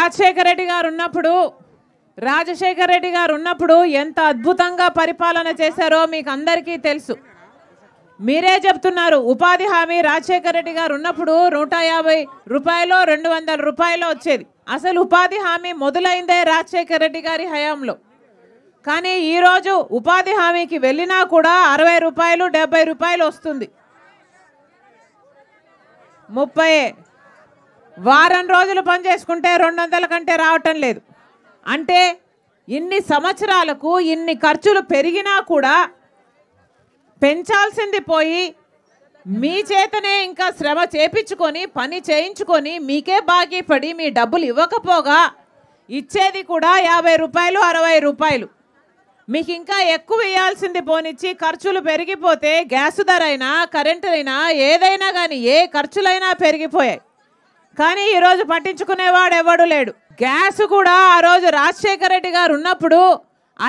రాజశేఖర రెడ్డి గారు ఉన్నప్పుడు రాజశేఖర రెడ్డి గారు ఉన్నప్పుడు ఎంత అద్భుతంగా పరిపాలన చేశారో మీకు అందరికీ తెలుసు మీరే చెప్తున్నారు ఉపాధి హామీ రాజశేఖర రెడ్డి గారు ఉన్నప్పుడు నూట యాభై రూపాయలు రెండు వందల రూపాయలు వచ్చేది అసలు ఉపాధి హామీ మొదలైందే రాజశేఖర రెడ్డి గారి హయాంలో కానీ ఈరోజు ఉపాధి హామీకి వెళ్ళినా కూడా అరవై రూపాయలు డెబ్బై రూపాయలు వస్తుంది ముప్పై వారం రోజులు పని చేసుకుంటే రెండు వందల కంటే రావటం లేదు అంటే ఇన్ని సంవత్సరాలకు ఇన్ని ఖర్చులు పెరిగినా కూడా పెంచాల్సింది పోయి మీ చేతనే ఇంకా శ్రమ చేపించుకొని పని చేయించుకొని మీకే బాగీపడి మీ డబ్బులు ఇవ్వకపోగా ఇచ్చేది కూడా యాభై రూపాయలు అరవై రూపాయలు మీకు ఇంకా ఎక్కువ ఇవ్వాల్సింది పోనిచ్చి ఖర్చులు పెరిగిపోతే గ్యాస్ ధర అయినా కరెంటు అయినా ఏదైనా కానీ ఏ ఖర్చులైనా పెరిగిపోయాయి కానీ ఈరోజు పట్టించుకునేవాడు ఎవడు లేడు గ్యాస్ కూడా ఆ రోజు రాజశేఖర రెడ్డి గారు ఉన్నప్పుడు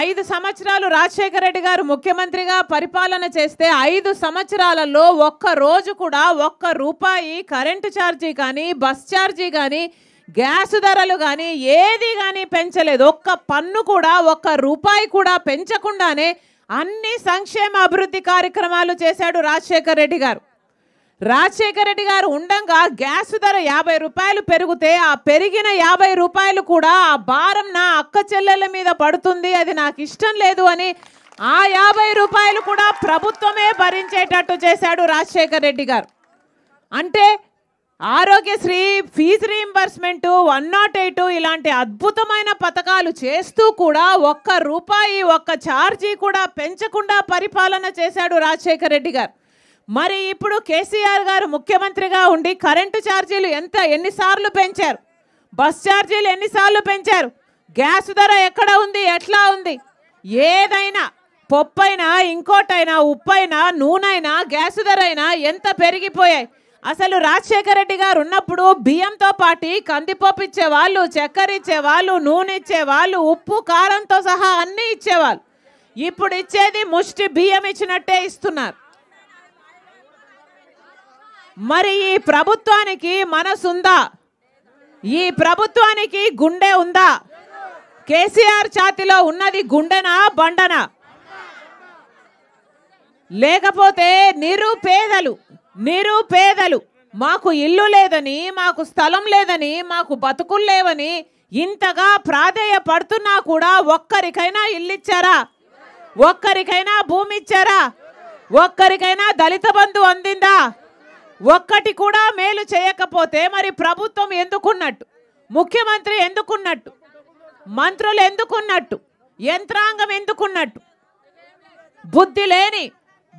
ఐదు సంవత్సరాలు రాజశేఖర రెడ్డి గారు ముఖ్యమంత్రిగా పరిపాలన చేస్తే ఐదు సంవత్సరాలలో ఒక్క రోజు కూడా ఒక్క రూపాయి కరెంటు ఛార్జీ కానీ బస్ ఛార్జీ కానీ గ్యాస్ ధరలు కానీ ఏది కానీ పెంచలేదు ఒక్క పన్ను కూడా ఒక్క రూపాయి కూడా పెంచకుండానే అన్ని సంక్షేమ అభివృద్ధి కార్యక్రమాలు చేశాడు రాజశేఖర్ రెడ్డి గారు రాజశేఖర రెడ్డి గారు ఉండంగా గ్యాస్ ధర యాభై రూపాయలు పెరిగితే ఆ పెరిగిన యాభై రూపాయలు కూడా ఆ భారం నా అక్క చెల్లెల మీద పడుతుంది అది నాకు ఇష్టం లేదు అని ఆ యాభై రూపాయలు కూడా ప్రభుత్వమే భరించేటట్టు చేశాడు రాజశేఖర రెడ్డి గారు అంటే Aarogyasri fee reimbursement one nought eight ఇలాంటి అద్భుతమైన పథకాలు చేస్తూ కూడా ఒక్క రూపాయి ఒక్క ఛార్జీ కూడా పెంచకుండా పరిపాలన చేశాడు రాజశేఖర రెడ్డి గారు మరి ఇప్పుడు కేసీఆర్ గారు ముఖ్యమంత్రిగా ఉండి కరెంటు ఛార్జీలు ఎంత ఎన్నిసార్లు పెంచారు బస్ ఛార్జీలు ఎన్నిసార్లు పెంచారు గ్యాస్ ధర ఎక్కడ ఉంది ఎట్లా ఉంది ఏదైనా పొప్పైనా ఇంకోటైనా ఉప్పైనా నూనైనా గ్యాస్ ధర అయినా ఎంత పెరిగిపోయాయి అసలు రాజశేఖర రెడ్డి గారు ఉన్నప్పుడు బియ్యంతో పాటి కందిపప్పు ఇచ్చేవాళ్ళు చక్కెర ఇచ్చేవాళ్ళు నూనె ఇచ్చేవాళ్ళు ఉప్పు కారంతో సహా అన్నీ ఇచ్చేవాళ్ళు ఇప్పుడు ఇచ్చేది ముష్టి బియ్యం ఇచ్చినట్టే ఇస్తున్నారు మరి ఈ ప్రభుత్వానికి మనసు ఉందా ఈ ప్రభుత్వానికి గుండె ఉందా కేసీఆర్ ఛాతిలో ఉన్నది గుండెనా బండన లేకపోతే నిరుపేదలు నిరుపేదలు మాకు ఇల్లు లేదని మాకు స్థలం లేదని మాకు బతుకులు లేవని ఇంతగా ప్రాధేయ పడుతున్నా కూడా ఒక్కరికైనా ఇల్లు ఇచ్చారా ఒక్కరికైనా భూమి ఇచ్చారా ఒక్కరికైనా దళిత బంధు అందిందా ఒక్కటి కూడా మేలు చేయకపోతే మరి ప్రభుత్వం ఎందుకున్నట్టు ముఖ్యమంత్రి ఎందుకున్నట్టు మంత్రులు ఎందుకున్నట్టు యంత్రాంగం ఎందుకున్నట్టు బుద్ధి లేని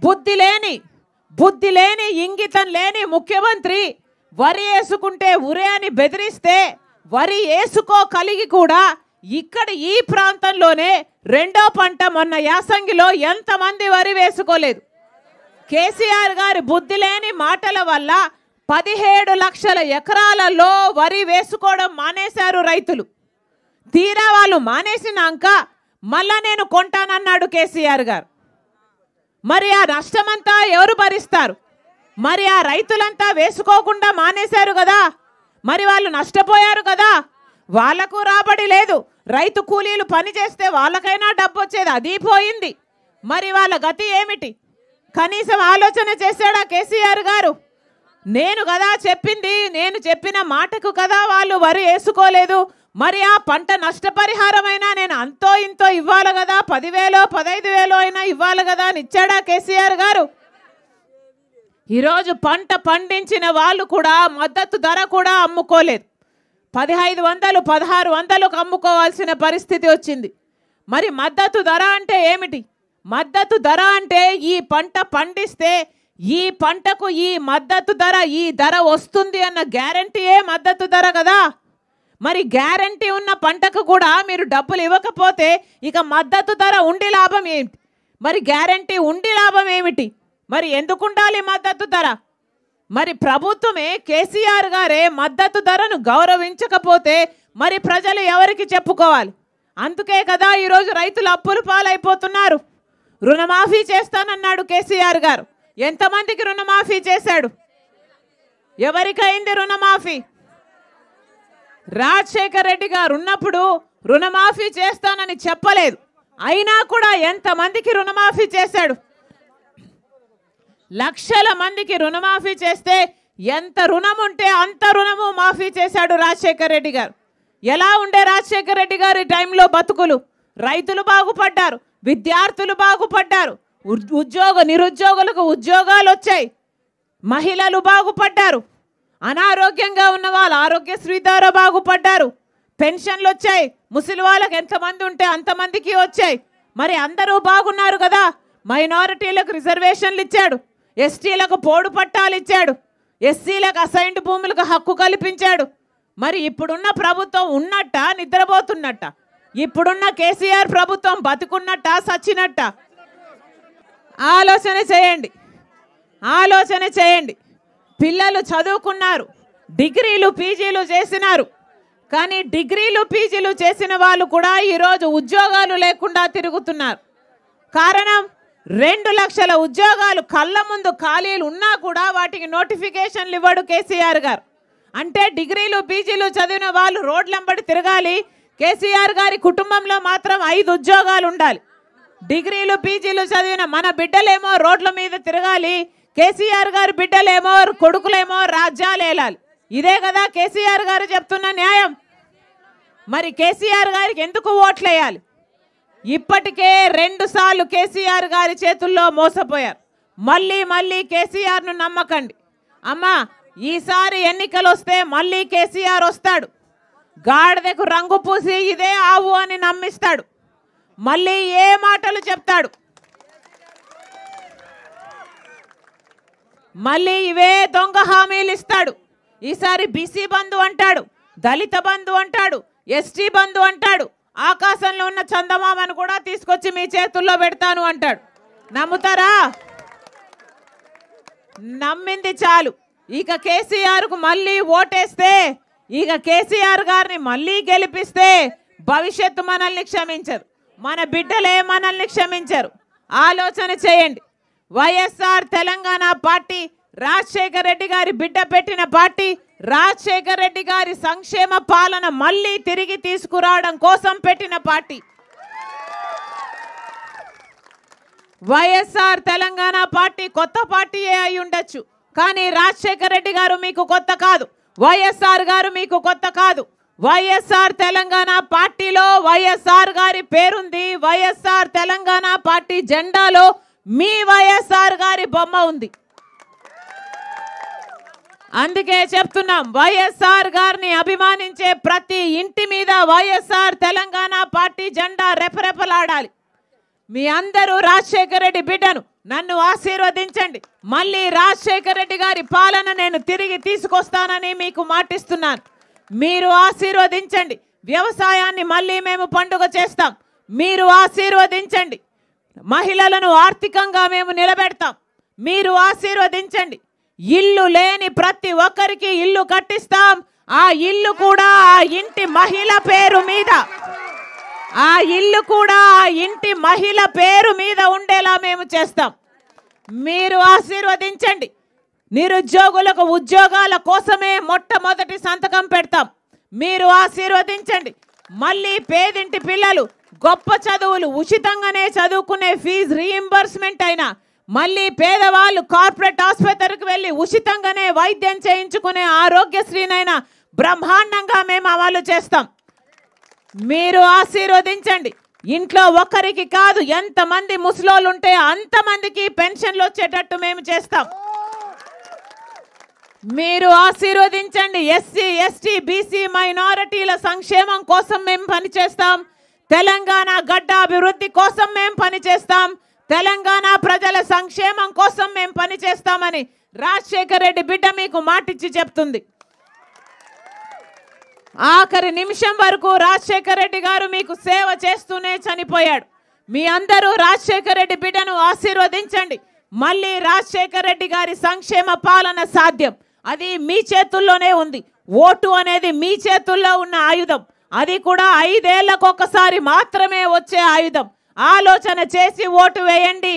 బుద్ధి లేని బుద్ధి లేని ఇంగితం లేని ముఖ్యమంత్రి వరి వేసుకుంటే ఉరే అని బెదిరిస్తే వరి వేసుకోగలిగి కూడా ఇక్కడ ఈ ప్రాంతంలోనే రెండో పంట మొన్న యాసంగిలో ఎంతమంది వరి వేసుకోలేదు కేసీఆర్ గారి బుద్ధి లేని మాటల వల్ల పదిహేడు లక్షల ఎకరాలలో వరి వేసుకోవడం మానేశారు రైతులు తీరా వాళ్ళు మానేసినాక మళ్ళా నేను కొంటానన్నాడు కేసీఆర్ గారు మరి ఆ నష్టమంతా ఎవరు భరిస్తారు మరి ఆ రైతులంతా వేసుకోకుండా మానేశారు కదా మరి వాళ్ళు నష్టపోయారు కదా వాళ్ళకు రాబడి లేదు రైతు కూలీలు పని చేస్తే వాళ్ళకైనా డబ్బు వచ్చేది అది పోయింది మరి వాళ్ళ గతి ఏమిటి కనీసం ఆలోచన చేశాడా కేసీఆర్ గారు నేను కదా చెప్పింది నేను చెప్పిన మాటకు కదా వాళ్ళు వరి వేసుకోలేదు మరి ఆ పంట నష్టపరిహారమైనా నేను అంతో ఇంతో ఇవ్వాలి కదా పదివేలో పదహైదు వేలో అయినా ఇవ్వాలి కదా అని ఇచ్చాడా కేసీఆర్ గారు ఈరోజు పంట పండించిన వాళ్ళు కూడా మద్దతు ధర కూడా అమ్ముకోలేదు పదిహైదు వందలు పదహారు వందలకు అమ్ముకోవాల్సిన పరిస్థితి వచ్చింది మరి మద్దతు ధర అంటే ఏమిటి మద్దతు ధర అంటే ఈ పంట పండిస్తే ఈ పంటకు ఈ మద్దతు ధర ఈ ధర వస్తుంది అన్న గ్యారంటీయే మద్దతు ధర కదా మరి గ్యారంటీ ఉన్న పంటకు కూడా మీరు డబ్బులు ఇవ్వకపోతే ఇక మద్దతు ధర ఉండి లాభం ఏమిటి మరి గ్యారంటీ ఉండి లాభం ఏమిటి మరి ఎందుకు ఉండాలి మద్దతు ధర మరి ప్రభుత్వమే కేసీఆర్ గారే మద్దతు ధరను గౌరవించకపోతే మరి ప్రజలు ఎవరికి చెప్పుకోవాలి అందుకే కదా ఈరోజు రైతులు అప్పులు పాలైపోతున్నారు రుణమాఫీ చేస్తానన్నాడు కేసీఆర్ గారు ఎంతమందికి రుణమాఫీ చేశాడు ఎవరికైంది రుణమాఫీ రాజశేఖర్ రెడ్డి గారు ఉన్నప్పుడు రుణమాఫీ చేస్తానని చెప్పలేదు అయినా కూడా ఎంతమందికి రుణమాఫీ చేశాడు లక్షల మందికి రుణమాఫీ చేస్తే ఎంత రుణం ఉంటే అంత రుణము మాఫీ చేశాడు రాజశేఖర్ రెడ్డి గారు ఎలా ఉండే రాజశేఖర్ రెడ్డి గారి టైంలో బతుకులు రైతులు బాగుపడ్డారు విద్యార్థులు బాగుపడ్డారు ఉద్యోగ నిరుద్యోగులకు ఉద్యోగాలు వచ్చాయి మహిళలు బాగుపడ్డారు అనారోగ్యంగా ఉన్న వాళ్ళు ఆరోగ్యశ్రీ ద్వారా బాగుపడ్డారు పెన్షన్లు వచ్చాయి ముసలి వాళ్ళకి ఎంతమంది ఉంటే అంతమందికి వచ్చాయి మరి అందరూ బాగున్నారు కదా మైనారిటీలకు రిజర్వేషన్లు ఇచ్చాడు ఎస్టీలకు పోడు పట్టాలు ఇచ్చాడు ఎస్సీలకు అసైన్డ్ భూములకు హక్కు కల్పించాడు మరి ఇప్పుడున్న ప్రభుత్వం ఉన్నట్ట నిద్రపోతున్నట్టా ఇప్పుడున్న కేసీఆర్ ప్రభుత్వం బతుకున్నట్ట సచ్చినట్ట ఆలోచన చేయండి ఆలోచన చేయండి పిల్లలు చదువుకున్నారు డిగ్రీలు పీజీలు చేసినారు కానీ డిగ్రీలు పీజీలు చేసిన వాళ్ళు కూడా ఈరోజు ఉద్యోగాలు లేకుండా తిరుగుతున్నారు కారణం రెండు లక్షల ఉద్యోగాలు కళ్ళ ముందు ఖాళీలు ఉన్నా కూడా వాటికి నోటిఫికేషన్లు ఇవ్వడు కేసీఆర్ గారు అంటే డిగ్రీలు పీజీలు చదివిన వాళ్ళు రోడ్లంబడి తిరగాలి కేసీఆర్ గారి కుటుంబంలో మాత్రం ఐదు ఉద్యోగాలు ఉండాలి డిగ్రీలు పీజీలు చదివిన మన బిడ్డలేమో రోడ్ల మీద తిరగాలి కేసీఆర్ గారి బిడ్డలేమో కొడుకులేమో రాజ్యాలు ఏలాలి ఇదే కదా కేసీఆర్ గారు చెప్తున్న న్యాయం మరి కేసీఆర్ గారికి ఎందుకు ఓట్లేయాలి ఇప్పటికే రెండు సార్లు కేసీఆర్ గారి చేతుల్లో మోసపోయారు మళ్ళీ మళ్ళీ కేసీఆర్ను నమ్మకండి అమ్మా ఈసారి ఎన్నికలు వస్తే మళ్ళీ కేసీఆర్ వస్తాడు గాడిదకు రంగు పూసి ఇదే ఆవు అని నమ్మిస్తాడు మళ్ళీ ఏ మాటలు చెప్తాడు మళ్ళీ ఇవే దొంగ హామీలు ఇస్తాడు ఈసారి బీసీ బంధు అంటాడు దళిత బంధు అంటాడు ఎస్టీ బంధు అంటాడు ఆకాశంలో ఉన్న చందమామను కూడా తీసుకొచ్చి మీ చేతుల్లో పెడతాను అంటాడు నమ్ముతారా నమ్మింది చాలు ఇక కేసీఆర్కు మళ్ళీ ఓటేస్తే ఇక కేసీఆర్ గారిని మళ్ళీ గెలిపిస్తే భవిష్యత్తు మనల్ని క్షమించరు మన బిడ్డలే మనల్ని క్షమించరు ఆలోచన చేయండి వైఎస్ఆర్ తెలంగాణ పార్టీ రాజశేఖర్ రెడ్డి గారి బిడ్డ పెట్టిన పార్టీ రాజశేఖర్ రెడ్డి గారి సంక్షేమ పాలన మళ్ళీ తిరిగి తీసుకురావడం కోసం పెట్టిన పార్టీ వైఎస్ఆర్ తెలంగాణ పార్టీ కొత్త పార్టీ అయి ఉండొచ్చు కానీ రాజశేఖర్ రెడ్డి గారు మీకు కొత్త కాదు వైఎస్ఆర్ గారు మీకు కొత్త కాదు వైఎస్ఆర్ తెలంగాణ పార్టీలో వైఎస్ఆర్ గారి పేరుంది వైఎస్ఆర్ తెలంగాణ పార్టీ జెండాలో మీ వైఎస్ఆర్ గారి బొమ్మ ఉంది అందుకే చెప్తున్నాం వైఎస్ఆర్ గారిని అభిమానించే ప్రతి ఇంటి మీద వైఎస్ఆర్ తెలంగాణ పార్టీ జెండా రెపరెపలాడాలి మీ అందరూ రాజశేఖర రెడ్డి బిడ్డను నన్ను ఆశీర్వదించండి మళ్ళీ రాజశేఖర రెడ్డి గారి పాలన నేను తిరిగి తీసుకొస్తానని మీకు మాటిస్తున్నాను మీరు ఆశీర్వదించండి వ్యవసాయాన్ని మళ్ళీ మేము పండుగ చేస్తాం మీరు ఆశీర్వదించండి మహిళలను ఆర్థికంగా మేము నిలబెడతాం మీరు ఆశీర్వదించండి ఇల్లు లేని ప్రతి ఒక్కరికి ఇల్లు కట్టిస్తాం ఆ ఇల్లు కూడా ఆ ఇంటి మహిళ పేరు మీద ఆ ఇల్లు కూడా ఆ ఇంటి మహిళ పేరు మీద ఉండేలా మేము చేస్తాం మీరు ఆశీర్వదించండి నిరుద్యోగులకు ఉద్యోగాల కోసమే మొట్టమొదటి సంతకం పెడతాం మీరు ఆశీర్వదించండి మళ్ళీ పేదింటి పిల్లలు గొప్ప చదువులు ఉచితంగానే చదువుకునే ఫీజు రీఎంబర్స్మెంట్ అయినా మళ్ళీ పేదవాళ్ళు కార్పొరేట్ ఆసుపత్రికి వెళ్ళి ఉచితంగానే వైద్యం చేయించుకునే ఆరోగ్యశ్రీనైనా బ్రహ్మాండంగా మేము అమలు చేస్తాం మీరు ఆశీర్వదించండి ఇంట్లో ఒక్కరికి కాదు ఎంతమంది ముసలోళ్ళు ఉంటే అంతమందికి పెన్షన్లు వచ్చేటట్టు మేము చేస్తాం మీరు ఆశీర్వదించండి ఎస్సీ ఎస్టీ బీసీ మైనారిటీల సంక్షేమం కోసం మేము పనిచేస్తాం తెలంగాణ గడ్డ అభివృద్ధి కోసం మేము పనిచేస్తాం తెలంగాణ ప్రజల సంక్షేమం కోసం మేము పనిచేస్తామని రాజశేఖర్ రెడ్డి బిడ్డ మీకు మాటిచ్చి చెప్తుంది ఆఖరి నిమిషం వరకు రాజశేఖర రెడ్డి గారు మీకు సేవ చేస్తూనే చనిపోయాడు మీ అందరూ రాజశేఖర రెడ్డి బిడ్డను ఆశీర్వదించండి మళ్ళీ రాజశేఖర రెడ్డి గారి సంక్షేమ పాలన సాధ్యం అది మీ చేతుల్లోనే ఉంది ఓటు అనేది మీ చేతుల్లో ఉన్న ఆయుధం అది కూడా ఐదేళ్లకు ఒకసారి మాత్రమే వచ్చే ఆయుధం ఆలోచన చేసి ఓటు వేయండి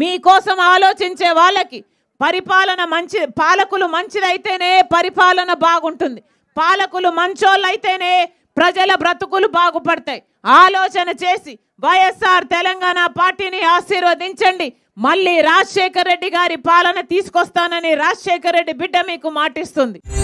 మీకోసం ఆలోచించే వాళ్ళకి పరిపాలన మంచి పాలకులు మంచిదైతేనే పరిపాలన బాగుంటుంది పాలకులు మంచోళ్ళైతేనే ప్రజల బ్రతుకులు బాగుపడతాయి ఆలోచన చేసి వైఎస్ఆర్ తెలంగాణ పార్టీని ఆశీర్వదించండి మళ్ళీ రాజశేఖర రెడ్డి గారి పాలన తీసుకొస్తానని రాజశేఖర రెడ్డి బిడ్డ మీకు మాటిస్తుంది